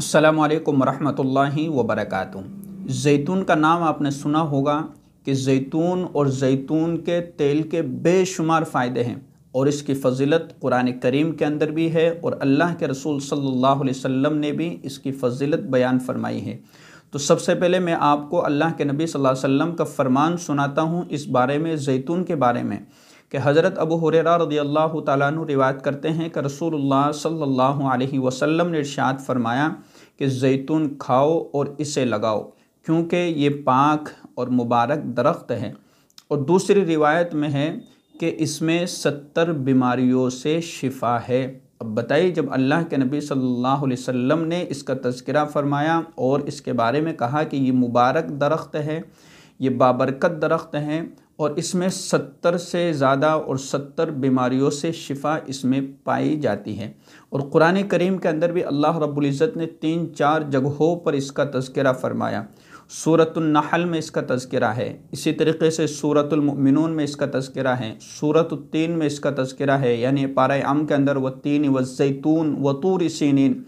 अल्लाम वरहमल वबरक जैतून का नाम आपने सुना होगा कि जैतून और जैतून के तेल के बेशुमार फ़ायदे हैं और इसकी फजीलत कुरान करीम के अंदर भी है और अल्लाह के रसूल सल्लल्लाहु अलैहि वसल्लम ने भी इसकी फजीलत बयान फरमाई है तो सबसे पहले मैं आपको अल्लाह के नबी सल्लल्लाहु अलैहि वसल्लम का फरमान सुनाता हूँ इस बारे में जैतून के बारे में कि हज़रत अबू हुररा रदी अल्लाह तु रिवायत करते हैं कि रसूलुल्लाह सल्लल्लाहु अलैहि वसल्लम ने इरशाद फरमाया कि जैतून खाओ और इसे लगाओ क्योंकि ये पाक और मुबारक दरख्त है और दूसरी रिवायत में है कि इसमें सत्तर बीमारियों से शिफा है अब बताइए जब अल्लाह के नबी सल्लल्लाहु अलैहि वसल्लम ने इसका तस्करा फरमाया और इसके बारे में कहा कि ये मुबारक दरख्त है ये बाबरकत दरख्त हैं और इसमें सत्तर से ज़्यादा और सत्तर बीमारियों से शिफा इसमें पाई जाती है और क़ुरान करीम के अंदर भी अल्लाह रब्ज़त ने तीन चार जगहों पर इसका तस्करा फ़रमाया सूरतनाहल में इसका तस्करा है इसी तरीके से सूरतमिन में इसका तस्करा है तीन में इसका तस्करा है यानी पारा आम के अंदर व तीन व जैतून व तूर सीन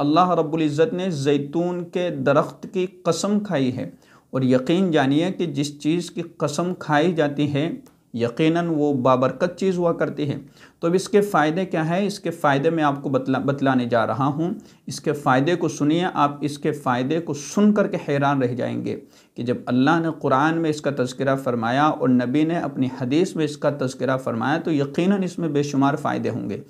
अल्लाह रब्ज़त ने जैतून के दरख्त की कसम खाई है और यकीन जानिए कि जिस चीज़ की कसम खाई जाती है यकीनन वो बाबरकत चीज़ हुआ करती है तो अब इसके फ़ायदे क्या है इसके फ़ायदे मैं आपको बतला बतलाने जा रहा हूँ इसके फ़ायदे को सुनिए आप इसके फ़ायदे को सुन कर के हैरान रह जाएंगे कि जब अल्लाह ने कुरान में इसका तस्करा फ़रमाया और नबी ने अपनी हदीस में इसका तस्करा फ़रमाया तो यकीनन इसमें बेशुमार फ़ायदे होंगे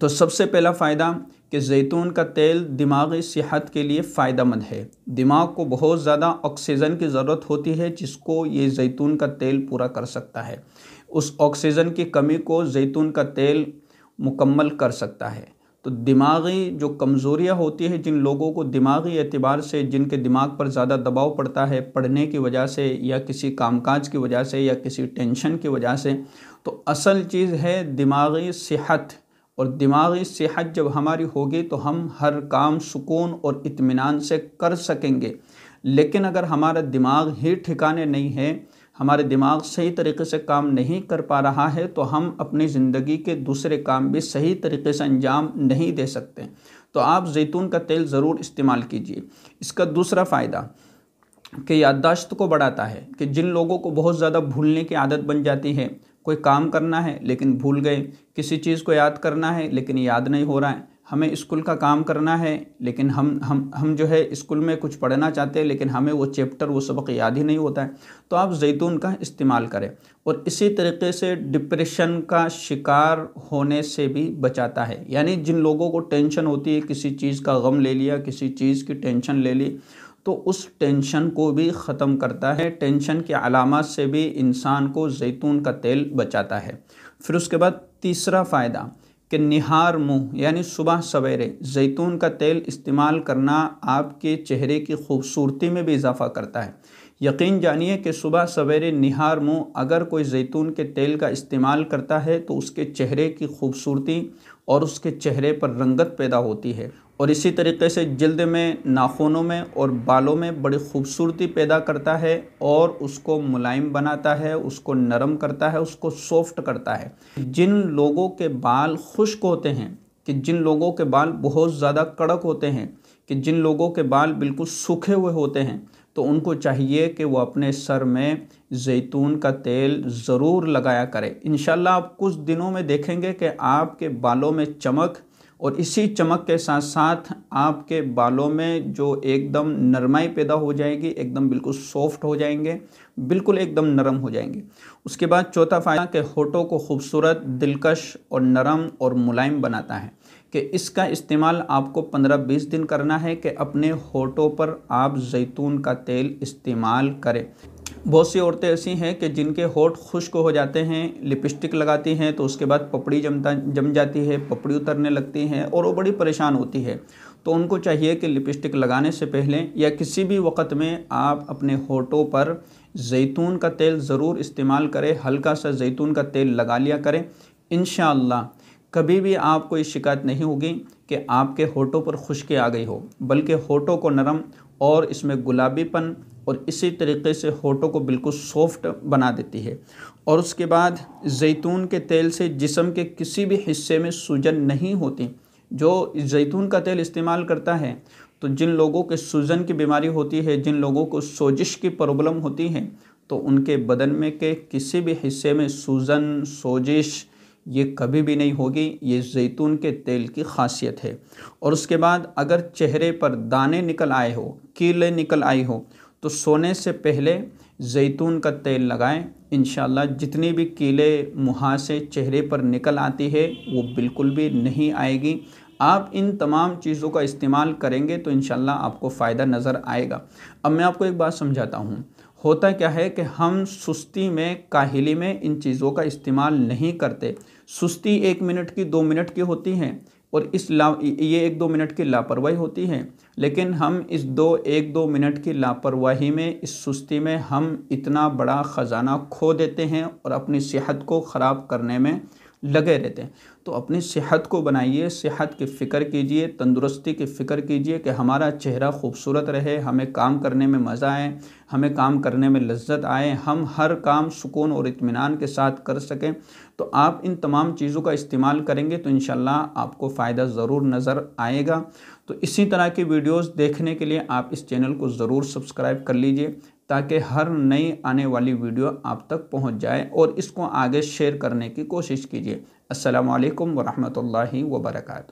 तो सबसे पहला फ़ायदा कि जैतून का तेल दिमागी सेहत के लिए फ़ायदेमंद है दिमाग को बहुत ज़्यादा ऑक्सीजन की ज़रूरत होती है जिसको ये जैतून का तेल पूरा कर सकता है उस ऑक्सीजन की कमी को जैतून का तेल मुकम्मल कर सकता है तो दिमागी जो कमज़ोरियाँ होती है जिन लोगों को दिमागी एतबार से जिनके दिमाग पर ज़्यादा दबाव पड़ता है पढ़ने की वजह से या किसी कामकाज की वजह से या किसी टेंशन की वजह से तो असल चीज़ है दिमागी सेहत और दिमागी सेहत जब हमारी होगी तो हम हर काम सुकून और इत्मीनान से कर सकेंगे लेकिन अगर हमारा दिमाग ही ठिकाने नहीं है हमारे दिमाग सही तरीके से काम नहीं कर पा रहा है तो हम अपनी ज़िंदगी के दूसरे काम भी सही तरीके से अंजाम नहीं दे सकते तो आप जैतून का तेल ज़रूर इस्तेमाल कीजिए इसका दूसरा फ़ायदा कि याददाश्त को बढ़ाता है कि जिन लोगों को बहुत ज़्यादा भूलने की आदत बन जाती है कोई काम करना है लेकिन भूल गए किसी चीज़ को याद करना है लेकिन याद नहीं हो रहा है हमें स्कूल का काम करना है लेकिन हम हम हम जो है स्कूल में कुछ पढ़ना चाहते हैं लेकिन हमें वो चैप्टर वो सबक याद ही नहीं होता है तो आप जैतून का इस्तेमाल करें और इसी तरीके से डिप्रेशन का शिकार होने से भी बचाता है यानी जिन लोगों को टेंशन होती है किसी चीज़ का गम ले लिया किसी चीज़ की टेंशन ले ली तो उस टेंशन को भी ख़त्म करता है टेंशन की अलामत से भी इंसान को जैतून का तेल बचाता है फिर उसके बाद तीसरा फ़ायदा कि निहार मुंह यानी सुबह सवेरे जैतून का तेल इस्तेमाल करना आपके चेहरे की खूबसूरती में भी इजाफा करता है यकीन जानिए कि सुबह सवेरे निहार मुँह अगर कोई जैतून के तेल का इस्तेमाल करता है तो उसके चेहरे की खूबसूरती और उसके चेहरे पर रंगत पैदा होती है और इसी तरीके से जल्द में नाखूनों में और बालों में बड़ी खूबसूरती पैदा करता है और उसको मुलायम बनाता है उसको नरम करता है उसको सॉफ्ट करता है जिन लोगों के बाल खुश्क होते हैं कि जिन लोगों के बाल बहुत ज़्यादा कड़क होते हैं कि जिन लोगों के बाल बिल्कुल सूखे हुए होते हैं तो उनको चाहिए कि वो अपने सर में जैतून का तेल ज़रूर लगाया करें इन आप कुछ दिनों में देखेंगे कि आपके बालों में चमक और इसी चमक के साथ साथ आपके बालों में जो एकदम नरमाई पैदा हो जाएगी एकदम बिल्कुल सॉफ्ट हो जाएंगे बिल्कुल एकदम नरम हो जाएंगे उसके बाद चौथा फ़ायदा कि होठों को खूबसूरत दिलकश और नरम और मुलायम बनाता है कि इसका इस्तेमाल आपको 15-20 दिन करना है कि अपने होठों पर आप जैतून का तेल इस्तेमाल करें बहुत सी औरतें ऐसी हैं कि जिनके होठ खुश्क हो जाते हैं लिपस्टिक लगाती हैं तो उसके बाद पपड़ी जमता जम जाती है पपड़ी उतरने लगती हैं और वो बड़ी परेशान होती है तो उनको चाहिए कि लिपस्टिक लगाने से पहले या किसी भी वक्त में आप अपने होठों पर जैतून का तेल ज़रूर इस्तेमाल करें हल्का सा जैतून का तेल लगा लिया करें इन कभी भी आपको ये शिकायत नहीं होगी कि आपके होठों पर खुशकी आ गई हो बल्कि होठों को नरम और इसमें गुलाबीपन और इसी तरीके से होठों को बिल्कुल सॉफ्ट बना देती है और उसके बाद जैतून के तेल से जिसम के किसी भी हिस्से में सूजन नहीं होती जो जैतून का तेल इस्तेमाल करता है तो जिन लोगों के सूजन की बीमारी होती है जिन लोगों को सोजिश की प्रॉब्लम होती है तो उनके बदन में के किसी भी हिस्से में सूजन सोजिश ये कभी भी नहीं होगी ये जैतून के तेल की खासियत है और उसके बाद अगर चेहरे पर दाने निकल आए हो कीले निकल आई हो तो सोने से पहले जैतून का तेल लगाएं इन जितनी भी कीले मुहासे चेहरे पर निकल आती है वो बिल्कुल भी नहीं आएगी आप इन तमाम चीज़ों का इस्तेमाल करेंगे तो इन आपको फ़ायदा नज़र आएगा अब मैं आपको एक बात समझाता हूँ होता क्या है कि हम सुस्ती में काहली में इन चीज़ों का इस्तेमाल नहीं करते सुस्ती एक मिनट की दो मिनट की होती है और इस ला ये एक दो मिनट की लापरवाही होती है लेकिन हम इस दो एक दो मिनट की लापरवाही में इस सुस्ती में हम इतना बड़ा ख़जाना खो देते हैं और अपनी सेहत को ख़राब करने में लगे रहते हैं तो अपनी सेहत को बनाइए सेहत की फ़िक्र कीजिए तंदुरुस्ती की फ़िक्र कीजिए कि हमारा चेहरा खूबसूरत रहे हमें काम करने में मज़ा आए हमें काम करने में लज्जत आए हम हर काम सुकून और इत्मीनान के साथ कर सकें तो आप इन तमाम चीज़ों का इस्तेमाल करेंगे तो इन आपको फ़ायदा ज़रूर नज़र आएगा तो इसी तरह की वीडियोस देखने के लिए आप इस चैनल को ज़रूर सब्सक्राइब कर लीजिए ताकि हर नई आने वाली वीडियो आप तक पहुंच जाए और इसको आगे शेयर करने की कोशिश कीजिए असलकम वरहमल वर्का